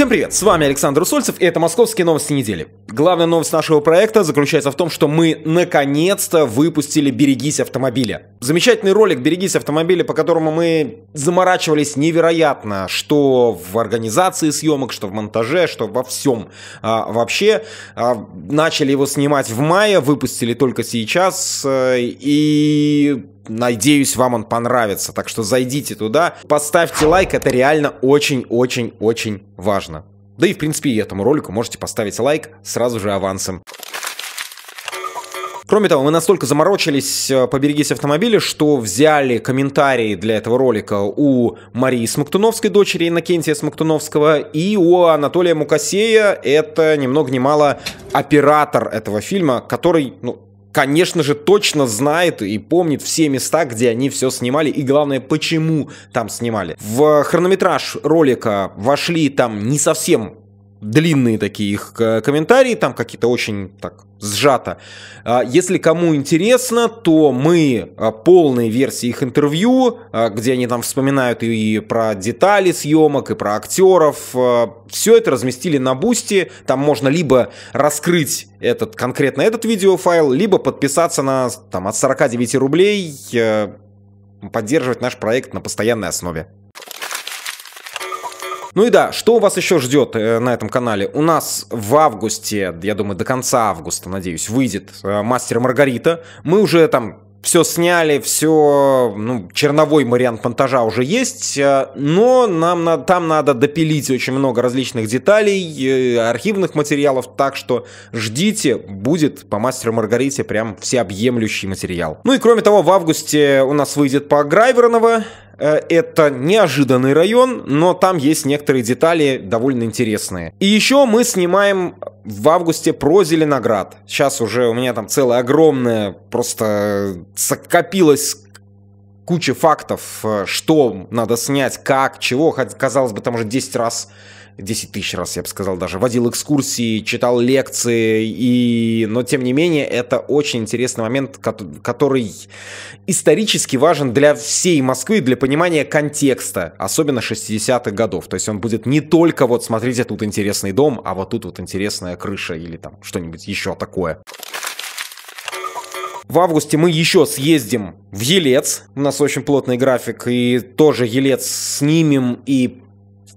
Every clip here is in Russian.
Всем привет, с вами Александр Усольцев и это «Московские новости недели». Главная новость нашего проекта заключается в том, что мы наконец-то выпустили «Берегись автомобиля». Замечательный ролик «Берегись автомобиля», по которому мы заморачивались невероятно, что в организации съемок, что в монтаже, что во всем а, вообще. А, начали его снимать в мае, выпустили только сейчас, э, и Надеюсь, вам он понравится. Так что зайдите туда, поставьте лайк, это реально очень-очень-очень важно. Да и, в принципе, и этому ролику можете поставить лайк сразу же авансом. Кроме того, мы настолько заморочились э, «Поберегись автомобиля», что взяли комментарии для этого ролика у Марии Смоктуновской, дочери Иннокентия Смоктуновского, и у Анатолия Мукасея, это ни много ни мало оператор этого фильма, который, ну, конечно же, точно знает и помнит все места, где они все снимали, и главное, почему там снимали. В хронометраж ролика вошли там не совсем длинные такие их э, комментарии, там какие-то очень так сжато. А, если кому интересно, то мы а, полные версии их интервью, а, где они там вспоминают и про детали съемок, и про актеров, все это разместили на Бусти. Там можно либо раскрыть этот, конкретно этот видеофайл, либо подписаться на там, от 49 рублей, э, поддерживать наш проект на постоянной основе. Ну и да, что у вас еще ждет э, на этом канале? У нас в августе, я думаю, до конца августа, надеюсь, выйдет э, «Мастер Маргарита». Мы уже там все сняли, все, ну, черновой вариант монтажа уже есть, э, но нам на, там надо допилить очень много различных деталей, архивных материалов, так что ждите, будет по мастеру Маргарите прям всеобъемлющий материал. Ну и кроме того, в августе у нас выйдет по Грайверного. Э, это неожиданный район, но там есть некоторые детали довольно интересные. И еще мы снимаем в августе про Зеленоград. Сейчас уже у меня там целая огромная, просто э, копилась куча фактов, э, что надо снять, как, чего. Казалось бы, там уже 10 раз 10 тысяч раз, я бы сказал даже, водил экскурсии, читал лекции, и... но тем не менее это очень интересный момент, который исторически важен для всей Москвы, для понимания контекста, особенно 60-х годов. То есть он будет не только вот, смотрите, «А тут интересный дом, а вот тут вот интересная крыша или там что-нибудь еще такое. В августе мы еще съездим в Елец. У нас очень плотный график. И тоже Елец снимем и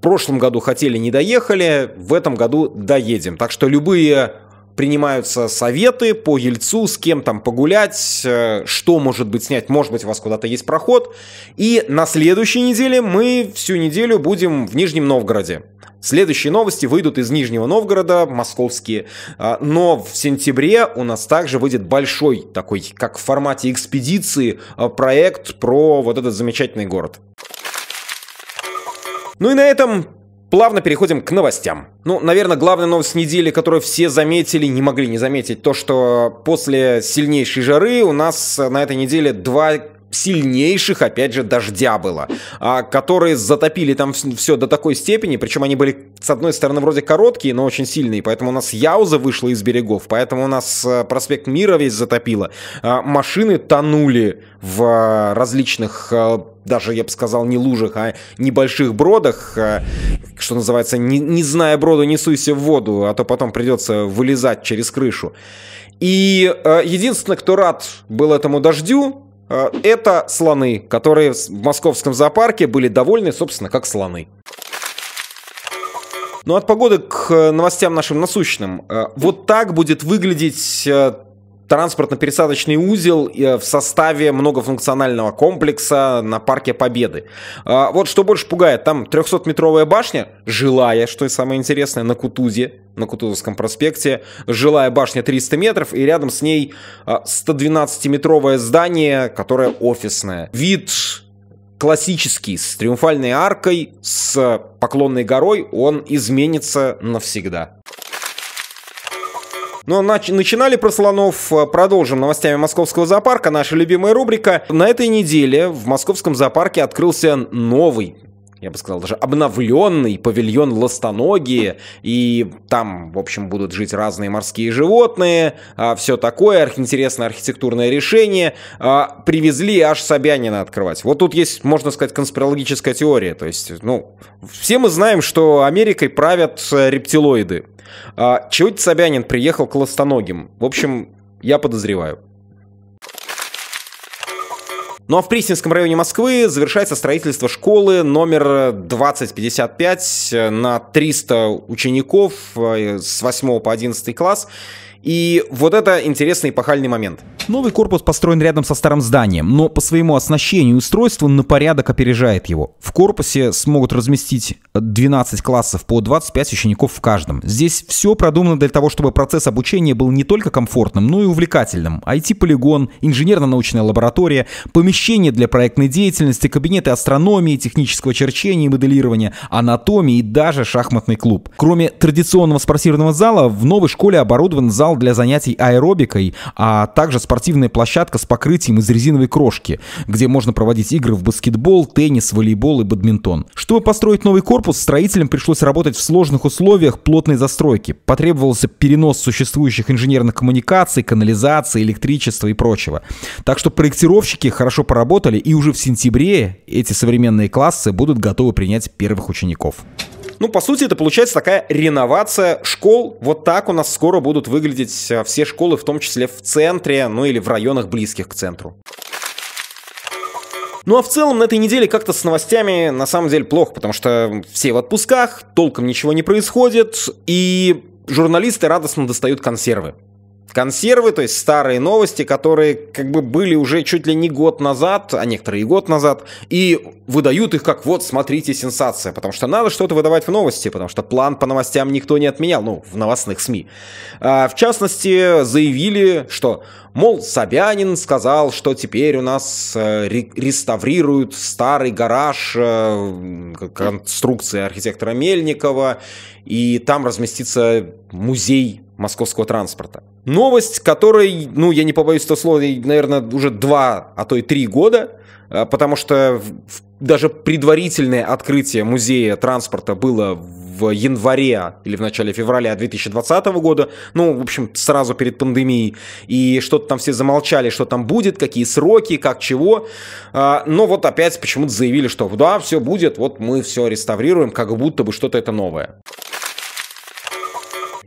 прошлом году хотели, не доехали, в этом году доедем. Так что любые принимаются советы по Ельцу, с кем там погулять, э, что может быть снять, может быть у вас куда-то есть проход. И на следующей неделе мы всю неделю будем в Нижнем Новгороде. Следующие новости выйдут из Нижнего Новгорода, московские. А, но в сентябре у нас также выйдет большой такой, как в формате экспедиции, а, проект про вот этот замечательный город. Ну и на этом плавно переходим к новостям. Ну, наверное, главная новость недели, которую все заметили, не могли не заметить, то, что после сильнейшей жары у нас на этой неделе два сильнейших, опять же, дождя было, а, которые затопили там все до такой степени, причем они были, с одной стороны, вроде короткие, но очень сильные, поэтому у нас Яуза вышла из берегов, поэтому у нас э, проспект Мира весь затопило, а, машины тонули в э, различных э, даже, я бы сказал, не лужах, а небольших бродах, что называется, не, не зная броду, не в воду, а то потом придется вылезать через крышу. И э, единственное, кто рад был этому дождю, а, это слоны, которые в московском зоопарке были довольны, собственно, как слоны. Ну от погоды к э, новостям нашим насущным. Э, вот так будет выглядеть э, транспортно-пересадочный узел э, в составе многофункционального комплекса на Парке Победы. А, вот что больше пугает, там 300-метровая башня, жилая, что и самое интересное, на Кутузе, на Кутузовском проспекте, жилая башня 300 метров, и рядом с ней 112-метровое а, здание, которое офисное. Вид классический, с триумфальной аркой, с поклонной горой, он изменится навсегда. Но ну, а начинали про слонов, э, продолжим новостями московского зоопарка, наша любимая рубрика. На этой неделе в московском зоопарке открылся новый я бы сказал, даже обновленный павильон ластоногие, и там, в общем, будут жить разные морские животные, а, все такое, интересное архитектурное решение. А, привезли аж Собянина открывать. Вот тут есть, можно сказать, конспирологическая теория, то есть, ну, все мы знаем, что Америкой правят э, рептилоиды, а, чуть Собянин приехал к Ластоногим. В общем, я подозреваю. Ну а в Присненском районе Москвы завершается строительство школы номер 2055 на 300 учеников э, с 8 по 11 класс. И вот это интересный эпохальный момент. Новый корпус построен рядом со старым зданием, но по своему оснащению и устройству на порядок опережает его. В корпусе смогут разместить 12 классов по 25 учеников в каждом. Здесь все продумано для того, чтобы процесс обучения был не только комфортным, но и увлекательным. IT-полигон, инженерно-научная лаборатория, помещение для проектной деятельности, кабинеты астрономии, технического черчения и моделирования, анатомии и даже шахматный клуб. Кроме традиционного спортивного зала, в новой школе оборудован зал зал для занятий аэробикой, а также спортивная площадка с покрытием из резиновой крошки, где можно проводить игры в баскетбол, теннис, волейбол и бадминтон. Чтобы построить новый корпус, строителям пришлось работать в сложных условиях плотной застройки. Потребовался перенос существующих инженерных коммуникаций, канализации, электричества и прочего. Так что проектировщики хорошо поработали, и уже в сентябре эти современные классы будут готовы принять первых учеников. Ну, по сути, это получается такая реновация школ. Вот так у нас скоро будут выглядеть э, все школы, в том числе в центре, ну или в районах близких к центру. Ну а в целом на этой неделе как-то с новостями на самом деле плохо, потому что все в отпусках, толком ничего не происходит, и журналисты радостно достают консервы консервы, то есть старые новости, которые как бы были уже чуть ли не год назад, а некоторые и год назад, и выдают их как вот, смотрите, сенсация, потому что надо что-то выдавать в новости, потому что план по новостям никто не отменял, ну, в новостных СМИ. А, в частности, заявили, что, мол, Собянин сказал, что теперь у нас э, ре- реставрируют старый гараж э, конструкции архитектора Мельникова, и там разместится музей московского транспорта. Новость, которой, ну, я не побоюсь этого слова, наверное, уже два, а то и три года, э, потому что даже предварительное открытие музея транспорта было в январе или в начале февраля 2020 года, ну, в общем, сразу перед пандемией, и что-то там все замолчали, что там будет, какие сроки, как чего, э, но вот опять почему-то заявили, что да, все будет, вот мы все реставрируем, как будто бы что-то это новое.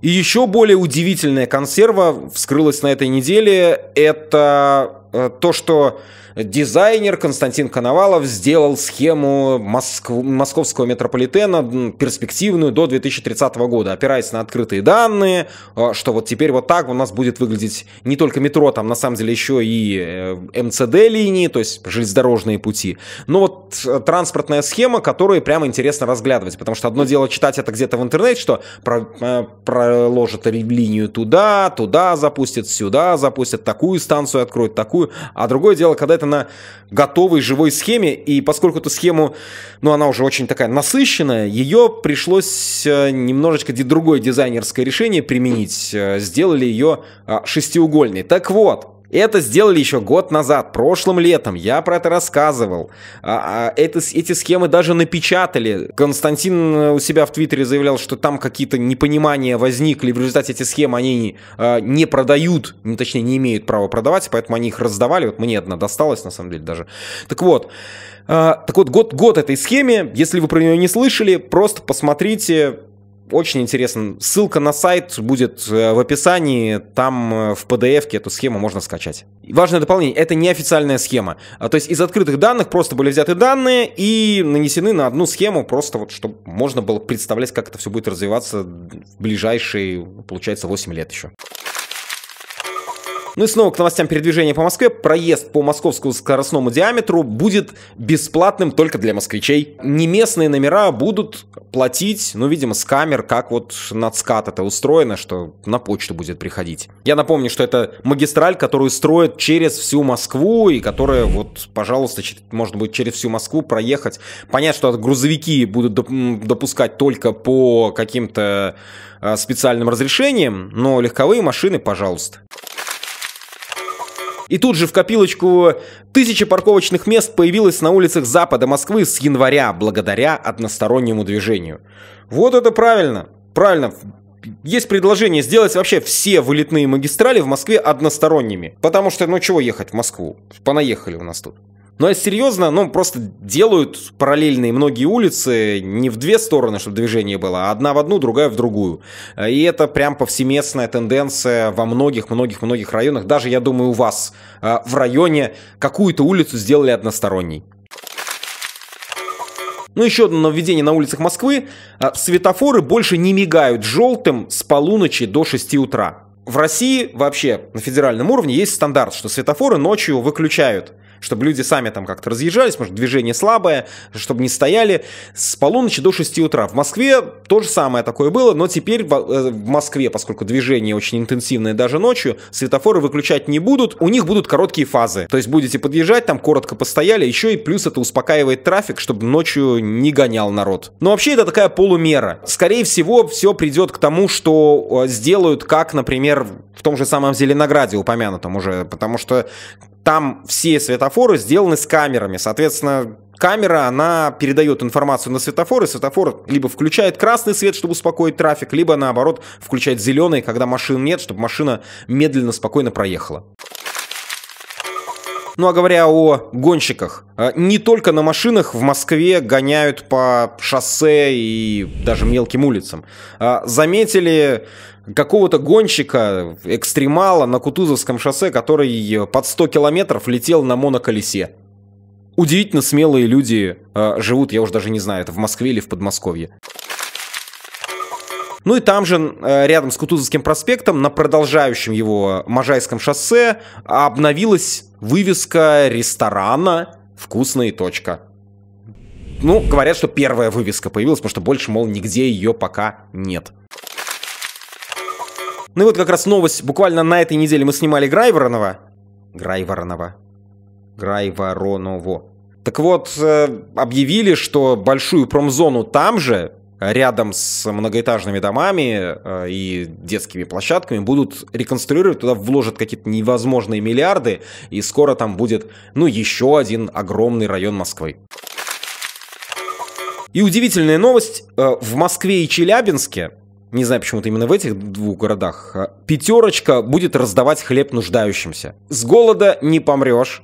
И еще более удивительная консерва вскрылась на этой неделе. Это э, то, что дизайнер Константин Коновалов сделал схему Москв... московского метрополитена перспективную до 2030 года, опираясь на открытые данные, э, что вот теперь вот так у нас будет выглядеть не только метро, там на самом деле еще и э, МЦД-линии, то есть железнодорожные пути. Но вот э, транспортная схема, которую прямо интересно разглядывать, потому что одно дело читать это где-то в интернете, что про... проложат линию туда, туда запустят, сюда запустят, такую станцию откроют, такую, а другое дело, когда это на готовой живой схеме, и поскольку эту схему, ну, она уже очень такая насыщенная, ее пришлось э, немножечко другое дизайнерское решение применить. Э, сделали ее а, шестиугольной. Так вот, это сделали еще год назад, прошлым летом. Я про это рассказывал. А, а, это, эти схемы даже напечатали. Константин э, у себя в Твиттере заявлял, что там какие-то непонимания возникли. В результате эти схемы они а, не продают, не ну, точнее, не имеют права продавать, поэтому они их раздавали. Вот мне одна досталась, на самом деле, даже. Так вот. Э, так вот, год, год этой схеме, если вы про нее не слышали, просто посмотрите очень интересно. Ссылка на сайт будет э, в описании. Там э, в PDF эту схему можно скачать. Важное дополнение. Это неофициальная схема. А, то есть из открытых данных просто были взяты данные и нанесены на одну схему, просто вот чтобы можно было представлять, как это все будет развиваться в ближайшие, получается, 8 лет еще. Ну и снова к новостям передвижения по Москве. Проезд по московскому скоростному диаметру будет бесплатным только для москвичей. Неместные номера будут платить, ну, видимо, с камер, как вот на ЦКАД это устроено, что на почту будет приходить. Я напомню, что это магистраль, которую строят через всю Москву, и которая вот, пожалуйста, можно будет через всю Москву проехать. Понятно, что грузовики будут допускать только по каким-то э, специальным разрешениям, но легковые машины, пожалуйста. И тут же в копилочку тысячи парковочных мест появилось на улицах запада Москвы с января благодаря одностороннему движению. Вот это правильно. Правильно, есть предложение сделать вообще все вылетные магистрали в Москве односторонними. Потому что, ну чего ехать в Москву? Понаехали у нас тут. Ну а серьезно, ну просто делают параллельные многие улицы не в две стороны, чтобы движение было, а одна в одну, другая в другую. И это прям повсеместная тенденция во многих-многих-многих районах. Даже, я думаю, у вас э, в районе какую-то улицу сделали односторонней. Ну, еще одно нововведение на улицах Москвы. Э, светофоры больше не мигают желтым с полуночи до 6 утра. В России вообще на федеральном уровне есть стандарт, что светофоры ночью выключают чтобы люди сами там как-то разъезжались, может, движение слабое, чтобы не стояли с полуночи до 6 утра. В Москве то же самое такое было, но теперь э, в Москве, поскольку движение очень интенсивное даже ночью, светофоры выключать не будут, у них будут короткие фазы. То есть будете подъезжать, там коротко постояли, еще и плюс это успокаивает трафик, чтобы ночью не гонял народ. Но вообще это такая полумера. Скорее всего, все придет к тому, что э, сделают, как, например, в том же самом Зеленограде упомянутом уже, потому что там все светофоры сделаны с камерами. Соответственно, камера, она передает информацию на светофор, и светофор либо включает красный свет, чтобы успокоить трафик, либо наоборот включает зеленый, когда машин нет, чтобы машина медленно, спокойно проехала. Ну а говоря о гонщиках, э, не только на машинах в Москве гоняют по шоссе и даже мелким улицам. Э, заметили какого-то гонщика, экстремала на Кутузовском шоссе, который э, под 100 километров летел на моноколесе. Удивительно смелые люди э, живут, я уже даже не знаю, это в Москве или в Подмосковье. Ну и там же, э, рядом с Кутузовским проспектом, на продолжающем его Можайском шоссе, обновилась вывеска ресторана «Вкусная точка». Ну, говорят, что первая вывеска появилась, потому что больше, мол, нигде ее пока нет. Ну и вот как раз новость. Буквально на этой неделе мы снимали Грайворонова. Грайворонова. Грайвороново. Так вот, э, объявили, что большую промзону там же рядом с многоэтажными домами э, и детскими площадками будут реконструировать, туда вложат какие-то невозможные миллиарды, и скоро там будет, ну, еще один огромный район Москвы. И удивительная новость, э, в Москве и Челябинске, не знаю почему-то именно в этих двух городах, э, пятерочка будет раздавать хлеб нуждающимся. С голода не помрешь,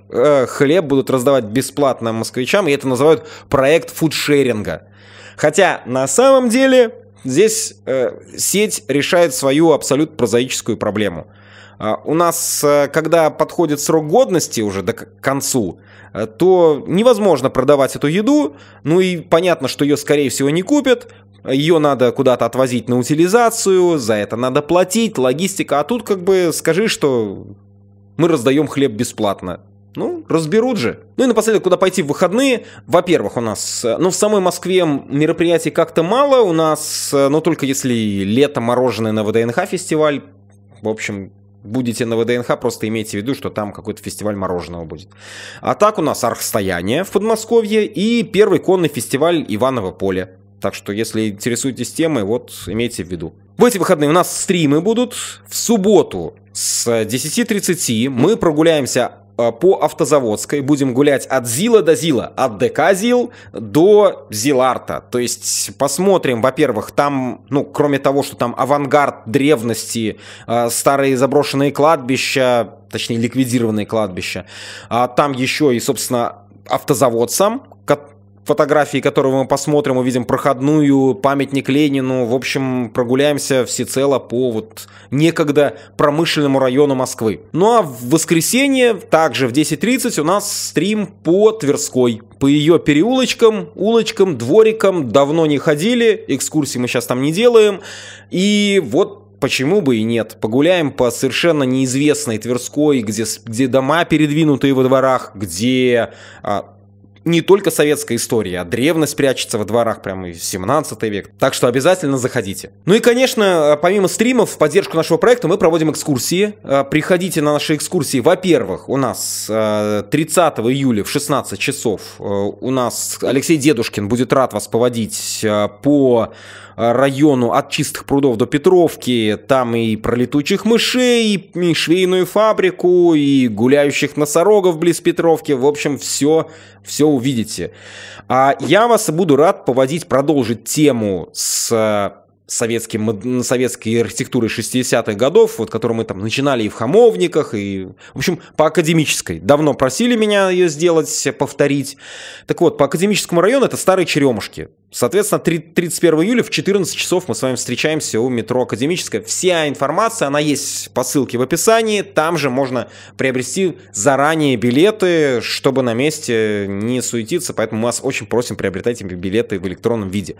хлеб будут раздавать бесплатно москвичам, и это называют проект фудшеринга. Хотя на самом деле здесь э, сеть решает свою абсолютно прозаическую проблему. Э, у нас, э, когда подходит срок годности уже до к концу, э, то невозможно продавать эту еду. Ну и понятно, что ее, скорее всего, не купят. Ее надо куда-то отвозить на утилизацию, за это надо платить, логистика. А тут как бы скажи, что мы раздаем хлеб бесплатно. Ну, разберут же. Ну и напоследок, куда пойти в выходные? Во-первых, у нас, э, ну, в самой Москве мероприятий как-то мало. У нас, э, ну, только если лето мороженое на ВДНХ фестиваль. В общем, будете на ВДНХ, просто имейте в виду, что там какой-то фестиваль мороженого будет. А так у нас архстояние в Подмосковье и первый конный фестиваль Иваново поле. Так что, если интересуетесь темой, вот имейте в виду. В эти выходные у нас стримы будут. В субботу с 10.30 мы прогуляемся Э, по автозаводской будем гулять от ЗИЛа до ЗИЛа, от ДК ЗИЛ до ЗИЛАРТа. То есть посмотрим, во-первых, там, ну, кроме того, что там авангард древности, э, старые заброшенные кладбища, точнее ликвидированные кладбища, а там еще и, собственно, автозавод сам, фотографии, которые мы посмотрим, увидим проходную, памятник Ленину. В общем, прогуляемся всецело по вот некогда промышленному району Москвы. Ну а в воскресенье, также в 10.30, у нас стрим по Тверской. По ее переулочкам, улочкам, дворикам давно не ходили, экскурсии мы сейчас там не делаем. И вот почему бы и нет. Погуляем по совершенно неизвестной Тверской, где, где дома передвинутые во дворах, где а, не только советская история, а древность прячется во дворах прямо и 17 век. Так что обязательно заходите. Ну и, конечно, э, помимо стримов, в поддержку нашего проекта мы проводим экскурсии. Э, приходите на наши экскурсии. Во-первых, у нас 30 э, июля в 16 часов у нас Алексей Дедушкин будет рад вас поводить по району от Чистых прудов до Петровки. Там и про летучих мышей, и швейную фабрику, и гуляющих носорогов близ Петровки. В общем, все все увидите. А я вас буду рад поводить, продолжить тему с советским, советской архитектуры 60-х годов, вот, которую мы там начинали и в Хамовниках, и, в общем, по академической. Давно просили меня ее сделать, повторить. Так вот, по академическому району это старые черемушки. Соответственно, 3, 31 июля в 14 часов мы с вами встречаемся у метро Академическая. Вся информация, она есть по ссылке в описании. Там же можно приобрести заранее билеты, чтобы на месте не суетиться. Поэтому мы вас очень просим приобретать эти билеты в электронном виде.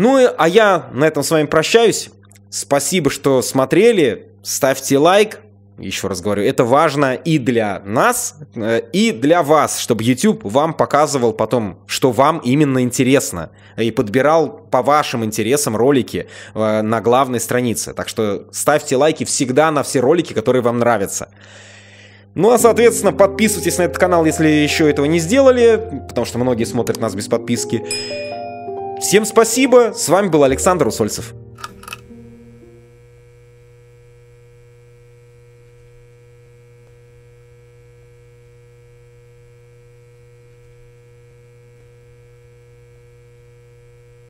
Ну, а я на этом с вами прощаюсь. Спасибо, что смотрели. Ставьте лайк. Еще раз говорю, это важно и для нас, э, и для вас, чтобы YouTube вам показывал потом, что вам именно интересно, и подбирал по вашим интересам ролики э, на главной странице. Так что ставьте лайки всегда на все ролики, которые вам нравятся. Ну а, соответственно, подписывайтесь на этот канал, если еще этого не сделали, потому что многие смотрят нас без подписки. Всем спасибо, с вами был Александр Усольцев.